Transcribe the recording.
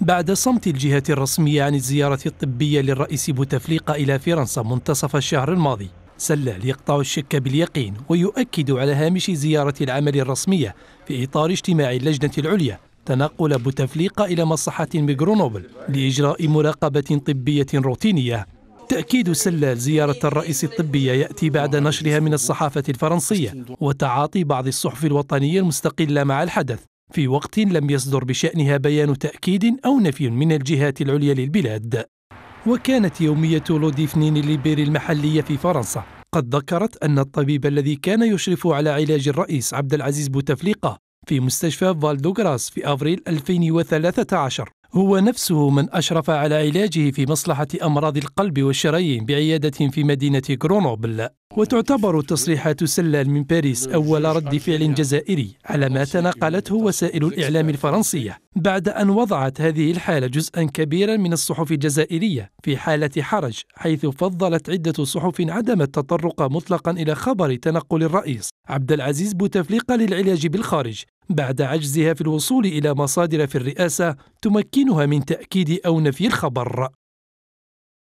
بعد صمت الجهة الرسمية عن الزيارة الطبية للرئيس بوتفليقة إلى فرنسا منتصف الشهر الماضي سلال يقطع الشك باليقين ويؤكد على هامش زيارة العمل الرسمية في إطار اجتماع اللجنة العليا تنقل بوتفليقة إلى مصحة بجرونوبل لإجراء مراقبة طبية روتينية تأكيد سلال زيارة الرئيس الطبية يأتي بعد نشرها من الصحافة الفرنسية وتعاطي بعض الصحف الوطنية المستقلة مع الحدث في وقت لم يصدر بشأنها بيان تأكيد أو نفي من الجهات العليا للبلاد وكانت يومية لوديفنين ليبيري المحلية في فرنسا قد ذكرت أن الطبيب الذي كان يشرف على علاج الرئيس عبد العزيز بوتفليقة في مستشفى فالدوغراس في أفريل 2013 هو نفسه من أشرف على علاجه في مصلحة أمراض القلب والشرايين بعيادة في مدينة كرونوبل وتعتبر تصريحات سلال من باريس أول رد فعل جزائري على ما تناقلته وسائل الإعلام الفرنسية بعد أن وضعت هذه الحالة جزءا كبيرا من الصحف الجزائرية في حالة حرج حيث فضلت عدة صحف عدم التطرق مطلقا إلى خبر تنقل الرئيس عبد العزيز بوتفليقة للعلاج بالخارج بعد عجزها في الوصول إلى مصادر في الرئاسة تمكنها من تأكيد أو نفي الخبر